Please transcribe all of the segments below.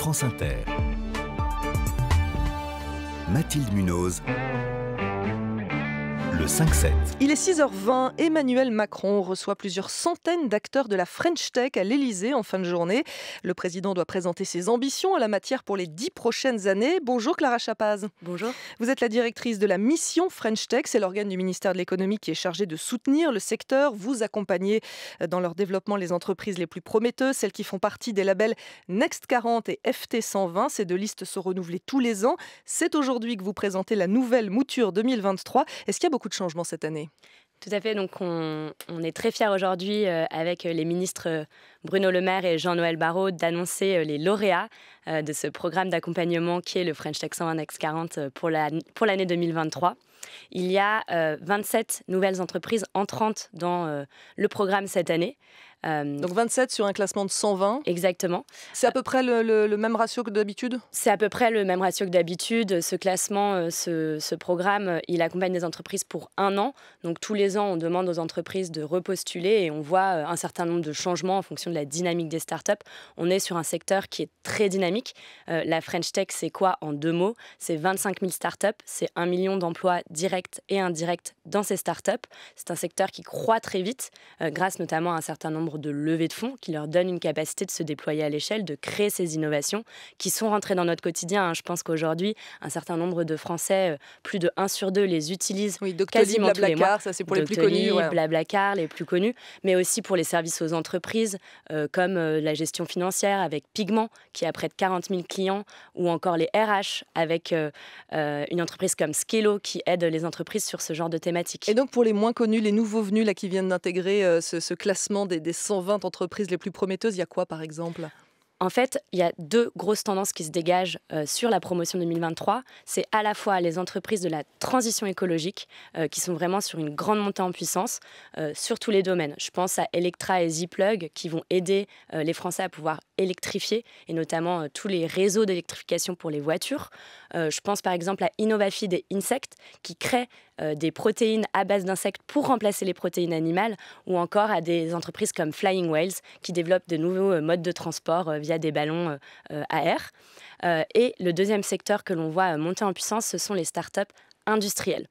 France Inter. Mathilde Munoz. 5-7. Il est 6h20, Emmanuel Macron reçoit plusieurs centaines d'acteurs de la French Tech à l'Elysée en fin de journée. Le président doit présenter ses ambitions en la matière pour les dix prochaines années. Bonjour Clara Chapaz. Bonjour. Vous êtes la directrice de la mission French Tech, c'est l'organe du ministère de l'économie qui est chargé de soutenir le secteur, vous accompagnez euh, dans leur développement les entreprises les plus prometteuses, celles qui font partie des labels Next 40 et FT 120. Ces deux listes se renouvelées tous les ans. C'est aujourd'hui que vous présentez la nouvelle mouture 2023. Est-ce qu'il y a beaucoup changement cette année. Tout à fait. Donc, on, est très fiers aujourd'hui euh, avec euh, les ministres euh, Bruno Le Maire et Jean-Noël Barrot d'annoncer les lauréats de ce programme d'accompagnement qui est le French Tech 100 x 40 pour l'année 2023. Il y a 27 nouvelles entreprises entrantes dans le programme cette année, euh, Donc 27 sur un classement de 120 Exactement. C'est à peu près le, même ratio que d'habitude C'est à peu près le même ratio que d'habitude. Ce classement, euh, ce, programme, euh, il accompagne des entreprises pour un an. Donc tous les ans, on demande aux entreprises de repostuler et on voit un certain nombre de changements en fonction de la dynamique des startups. On est sur un secteur qui est très dynamique. la French Tech, c'est quoi en deux mots C'est 25 000 startups, c'est un million d'emplois directs et indirects dans ces startups. C'est un secteur qui croît très vite grâce notamment à un certain nombre de levées de fonds qui leur donnent une capacité de se déployer à l'échelle, de créer ces innovations qui sont rentrées dans notre quotidien. Hein. Je pense qu'aujourd'hui, un certain nombre de Français, euh, plus de 1 sur 2, les utilisent oui, donc quasiment tous les ça c'est pour les plus connus. Blablacar, les plus connus, mais aussi pour les services aux entreprises, euh, comme euh, la gestion financière avec Pigment, qui a près de 40 000 clients, ou encore les RH avec une entreprise comme Skello, qui aide les entreprises sur ce genre de thématiques. Et donc pour les moins connus, les nouveaux venus là, qui viennent d'intégrer ce, classement des, des 120 entreprises les plus prometteuses, il y a quoi par exemple en fait, il y a deux grosses tendances qui se dégagent euh, sur la promotion 2023. C'est à la fois les entreprises de la transition écologique, euh, qui sont vraiment sur une grande montée en puissance euh, sur tous les domaines. Je pense à Electra et Ziplug, plug qui vont aider les Français à pouvoir électrifier, et notamment tous les réseaux d'électrification pour les voitures. je pense par exemple à Innovafi et Insect, qui créent euh, des protéines à base d'insectes pour remplacer les protéines animales, ou encore à des entreprises comme Flying Whales qui développent de nouveaux euh, modes de transport euh, via des ballons à air. et le deuxième secteur que l'on voit monter en puissance, ce sont les startups industrielles.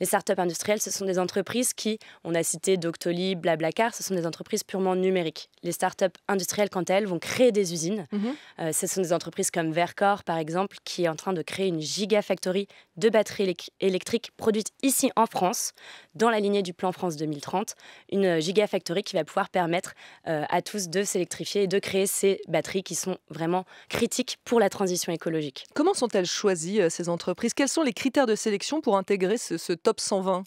Les startups industrielles, ce sont des entreprises qui, on a cité Doctolib, Blablacar, ce sont des entreprises purement numériques. Les startups industrielles, quant à elles, vont créer des usines. Mhm. Euh, ce sont des entreprises comme Vercor, par exemple, qui est en train de créer une gigafactory de batteries électriques produites ici en France, dans la lignée du plan France 2030. Une euh, gigafactory qui va pouvoir permettre euh, à tous de s'électrifier et de créer ces batteries qui sont vraiment critiques pour la transition écologique. Comment sont-elles choisies, ces entreprises Quels sont les critères de sélection pour intégrer ce ce, ce top 120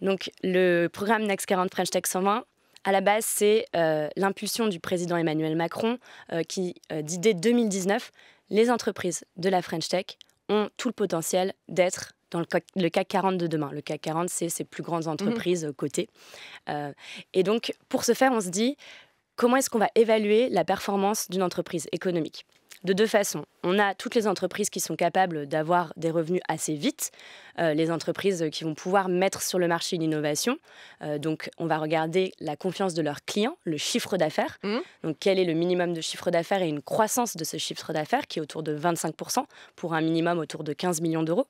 Donc le programme Next 40 French Tech 120, à la base, c'est euh, l'impulsion du président Emmanuel Macron euh, qui, euh, dit dès 2019, les entreprises de la French Tech ont tout le potentiel d'être dans le CAC 40 de demain. Le CAC 40, c'est ses plus grandes entreprises cotées. et donc, pour ce faire, on se dit, comment est-ce qu'on va évaluer la performance d'une entreprise économique de deux façons. On a toutes les entreprises qui sont capables d'avoir des revenus assez vite, euh, les entreprises qui vont pouvoir mettre sur le marché une innovation. Euh, donc, on va regarder la confiance de leurs clients, le chiffre d'affaires. Mmh. Donc, quel est le minimum de chiffre d'affaires et une croissance de ce chiffre d'affaires qui est autour de 25% pour un minimum autour de 15 millions d'euros.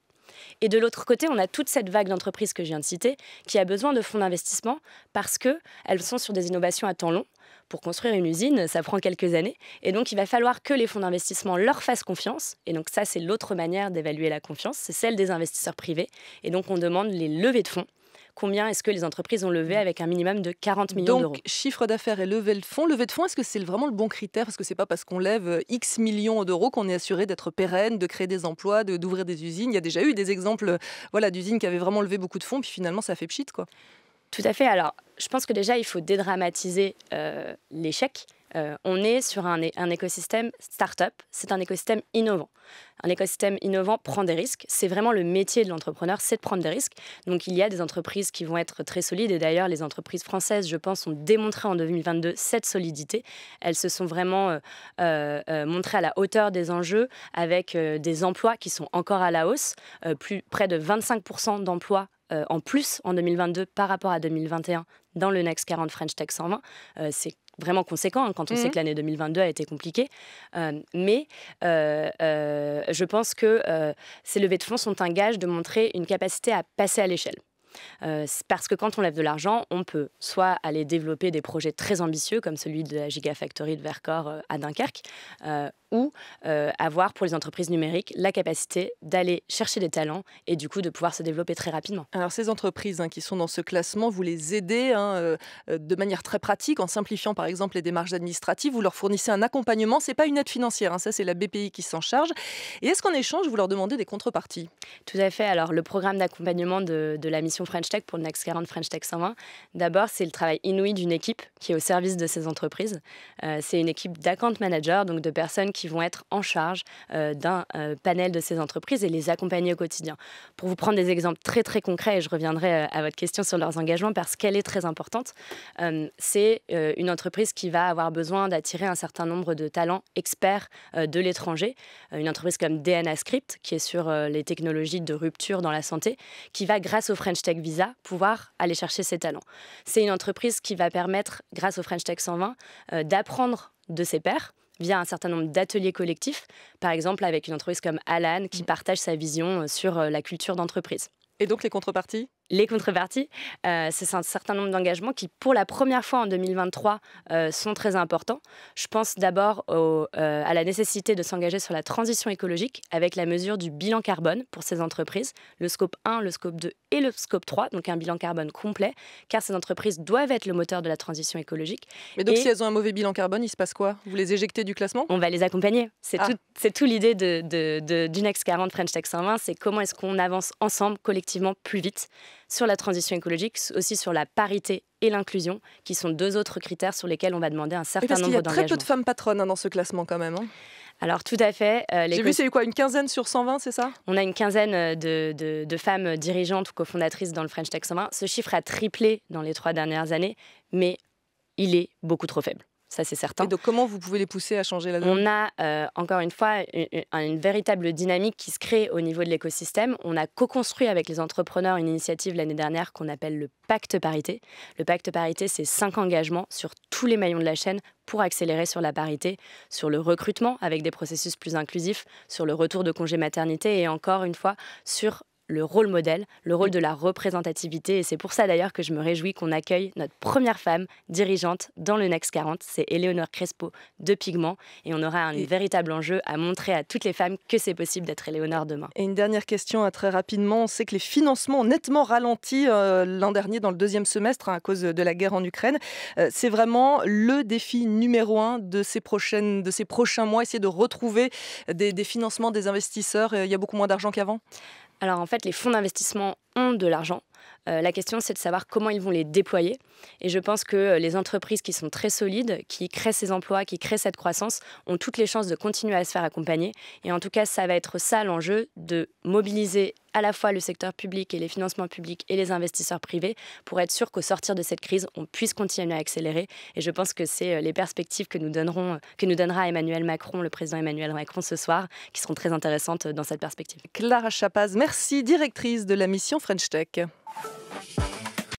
Et de l'autre côté, on a toute cette vague d'entreprises que je viens de citer qui a besoin de fonds d'investissement parce qu'elles sont sur des innovations à temps long pour construire une usine, ça prend quelques années. Et donc, il va falloir que les fonds d'investissement leur fassent confiance. Et donc, ça, c'est l'autre manière d'évaluer la confiance, c'est celle des investisseurs privés. Et donc, on demande les levées de fonds combien est-ce que les entreprises ont levé avec un minimum de 40 millions d'euros. Donc, chiffre d'affaires et levée de fonds. Levée de fonds, est-ce que c'est vraiment le bon critère Parce que c'est pas parce qu'on lève euh, X millions d'euros qu'on est assuré d'être pérenne, de créer des emplois, d'ouvrir des usines. Il y a déjà eu des exemples euh, voilà, d'usines qui avaient vraiment levé beaucoup de fonds, puis finalement, ça a fait pchit, quoi. Tout à fait. Alors, je pense que déjà, il faut dédramatiser euh, l'échec. Euh, on est sur un, écosystème start-up, c'est un écosystème innovant. Un écosystème innovant prend des risques, c'est vraiment le métier de l'entrepreneur, c'est de prendre des risques. Donc il y a des entreprises qui vont être très solides, et d'ailleurs les entreprises françaises, je pense, ont démontré en 2022 cette solidité. Elles se sont vraiment euh, montrées à la hauteur des enjeux, avec des emplois qui sont encore à la hausse, plus près de 25% d'emplois euh, en plus en 2022 par rapport à 2021 dans le Next 40 French Tech 120. Euh, c'est vraiment conséquent hein, quand on sait mhm. que l'année 2022 a été compliquée. Euh, mais je pense que ces levées de fonds sont un gage de montrer une capacité à passer à l'échelle. parce que quand on lève de l'argent, on peut soit aller développer des projets très ambitieux comme celui de la Gigafactory de Vercors à Dunkerque, ou euh, avoir pour les entreprises numériques la capacité d'aller chercher des talents et du coup de pouvoir se développer très rapidement. Alors ces entreprises hein, qui sont dans ce classement, vous les aidez hein, euh, euh, de manière très pratique en simplifiant par exemple les démarches administratives, vous leur fournissez un accompagnement, c'est pas une aide financière, hein. ça c'est la BPI qui s'en charge. Et est-ce qu'en échange vous leur demandez des contreparties Tout à fait, alors le programme d'accompagnement de, la mission French Tech pour le Next 40 French Tech 120, d'abord c'est le travail inouï d'une équipe qui est au service de ces entreprises. c'est une équipe d'account managers, donc de personnes qui qui vont être en charge euh, d'un euh, panel de ces entreprises et les accompagner au quotidien. Pour vous prendre des exemples très très concrets, et je reviendrai euh, à votre question sur leurs engagements parce qu'elle est très importante, c'est une entreprise qui va avoir besoin d'attirer un certain nombre de talents experts de l'étranger. Une entreprise comme DNA Script, qui est sur les technologies de rupture dans la santé, qui va, grâce au French Tech Visa, pouvoir aller chercher ses talents. C'est une entreprise qui va permettre, grâce au French Tech 120, d'apprendre de ses pairs via un certain nombre d'ateliers collectifs, par exemple avec une entreprise comme Alan qui mm. partage sa vision euh, sur euh, la culture d'entreprise. Et donc les contreparties les contreparties, euh, c'est un certain nombre d'engagements qui, pour la première fois en 2023, euh, sont très importants. Je pense d'abord euh, à la nécessité de s'engager sur la transition écologique avec la mesure du bilan carbone pour ces entreprises, le scope 1, le scope 2 et le scope 3, donc un bilan carbone complet, car ces entreprises doivent être le moteur de la transition écologique. Mais donc si elles ont un mauvais bilan carbone, il se passe quoi Vous les éjectez du classement On va les accompagner. C'est ah. tout. tout, tout l'idée du Next 40 French Tech 120, c'est comment est-ce qu'on avance ensemble, collectivement, plus vite sur la transition écologique, aussi sur la parité et l'inclusion, qui sont deux autres critères sur lesquels on va demander un certain nombre d'engagements. y a très peu de femmes patronnes hein, dans ce classement quand même. Hein. Alors tout à fait. Euh, les J'ai vu, c'est quoi, une quinzaine sur 120, c'est ça On a une quinzaine euh, de, de femmes dirigeantes ou cofondatrices dans le French Tech 120. Ce chiffre a triplé dans les trois dernières années, mais il est beaucoup trop faible ça c'est certain. Et donc comment vous pouvez les pousser à changer la donne On a euh, encore une fois une, véritable dynamique qui se crée au niveau de l'écosystème. On a co-construit avec les entrepreneurs une initiative l'année dernière qu'on appelle le pacte parité. Le pacte parité, c'est cinq engagements sur tous les maillons de la chaîne pour accélérer sur la parité, sur le recrutement avec des processus plus inclusifs, sur le retour de congé maternité et encore une fois sur le rôle modèle, le rôle mm. de la représentativité. Et c'est pour ça d'ailleurs que je me réjouis qu'on accueille notre première femme dirigeante dans le Next 40. C'est Éléonore Crespo de Pigment. Et on aura un véritable enjeu à montrer à toutes les femmes que c'est possible d'être Éléonore demain. Et une dernière question hein, très rapidement. On sait que les financements ont nettement ralenti euh, l'an dernier dans le deuxième semestre hein, à cause de la guerre en Ukraine. Euh, c'est vraiment le défi numéro un de ces, prochaines, de ces prochains mois, essayer de retrouver des, financements des investisseurs. Euh, il y a beaucoup moins d'argent qu'avant alors en fait, les fonds d'investissement ont de l'argent. Euh, la question, c'est de savoir comment ils vont les déployer. Et je pense que euh, les entreprises qui sont très solides, qui créent ces emplois, qui créent cette croissance, ont toutes les chances de continuer à se faire accompagner. Et en tout cas, ça va être ça l'enjeu de mobiliser à la fois le secteur public et les financements publics et les investisseurs privés pour être sûr qu'au sortir de cette crise, on puisse continuer à accélérer. Et je pense que c'est euh, les perspectives que nous, donneront, que nous donnera Emmanuel Macron, le président Emmanuel Macron ce soir, qui seront très intéressantes dans cette perspective. Clara Chapaz, merci, directrice de la mission French